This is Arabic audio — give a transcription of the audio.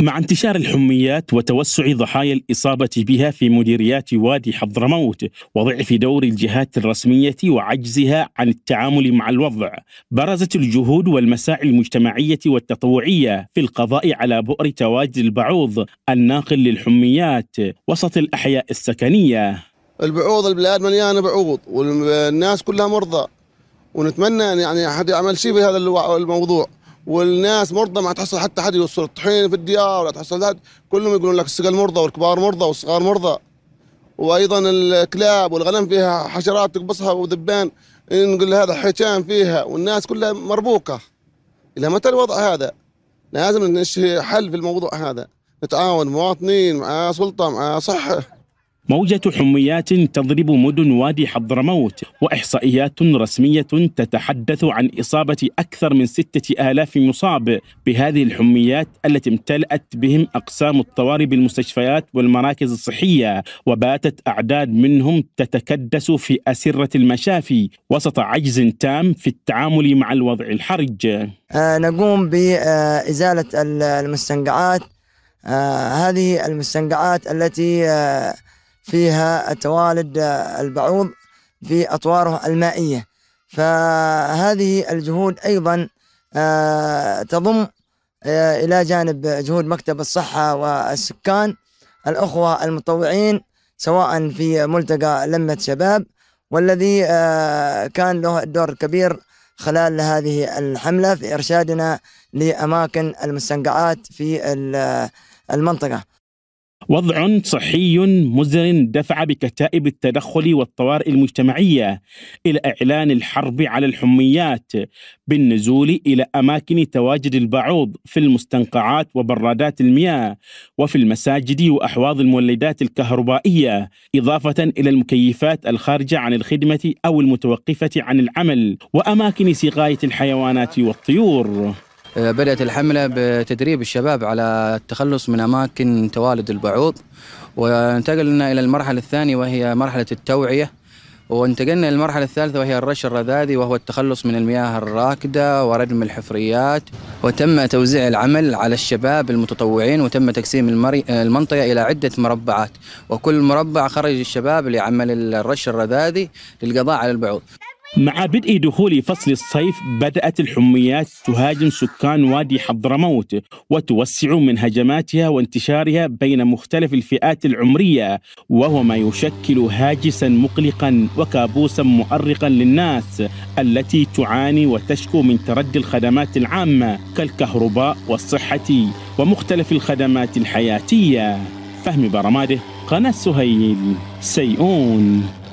مع انتشار الحميات وتوسع ضحايا الإصابة بها في مديريات وادي حضرموت وضعف دور الجهات الرسمية وعجزها عن التعامل مع الوضع برزت الجهود والمساعي المجتمعية والتطوعية في القضاء على بؤر تواجد البعوض الناقل للحميات وسط الأحياء السكنية البعوض البلاد مليانة بعوض والناس كلها مرضى ونتمنى يعني أحد يعمل شيء بهذا الموضوع والناس مرضى ما تحصل حتى حد يوصل الطحين في الديار ولا تحصل حد كلهم يقولون لك السقال مرضى والكبار مرضى والصغار مرضى وايضا الكلاب والغنم فيها حشرات تقبصها وذبان نقول هذا حيتان فيها والناس كلها مربوكه الى متى الوضع هذا؟ لازم نشي حل في الموضوع هذا نتعاون مواطنين مع سلطه مع صحه موجة حميات تضرب مدن وادي حضرموت وإحصائيات رسمية تتحدث عن إصابة أكثر من ستة آلاف مصاب بهذه الحميات التي امتلأت بهم أقسام الطوارئ بالمستشفيات والمراكز الصحية وباتت أعداد منهم تتكدس في أسرة المشافي وسط عجز تام في التعامل مع الوضع الحرج آه نقوم بإزالة المستنقعات آه هذه المستنقعات التي آه فيها توالد آه، البعوض في أطواره المائية فهذه الجهود أيضا آه، تضم آه، إلى جانب جهود مكتب الصحة والسكان الأخوة المتطوعين سواء في ملتقى لمة شباب والذي كان له دور كبير خلال هذه الحملة في إرشادنا لأماكن المستنقعات في المنطقة وضع صحي مزر دفع بكتائب التدخل والطوارئ المجتمعيه الى اعلان الحرب على الحميات بالنزول الى اماكن تواجد البعوض في المستنقعات وبرادات المياه وفي المساجد واحواض المولدات الكهربائيه اضافه الى المكيفات الخارجه عن الخدمه او المتوقفه عن العمل واماكن سقايه الحيوانات والطيور آه، بدأت الحملة بتدريب الشباب على التخلص من أماكن توالد البعوض وانتقلنا إلى المرحلة الثانية وهي مرحلة التوعية وانتقلنا إلى المرحلة الثالثة وهي الرش الرذاذي وهو التخلص من المياه الراكدة وردم الحفريات وتم توزيع العمل على الشباب المتطوعين وتم تقسيم المري... المنطقة إلى عدة مربعات وكل مربع خرج الشباب لعمل الرش الرذاذي للقضاء على البعوض مع بدء دخول فصل الصيف بدأت الحميات تهاجم سكان وادي حضرموت وتوسع من هجماتها وانتشارها بين مختلف الفئات العمرية وهو ما يشكل هاجسا مقلقا وكابوسا مؤرقا للناس التي تعاني وتشكو من تردي الخدمات العامة كالكهرباء والصحة ومختلف الخدمات الحياتية فهم برماده قناة سهيل سيئون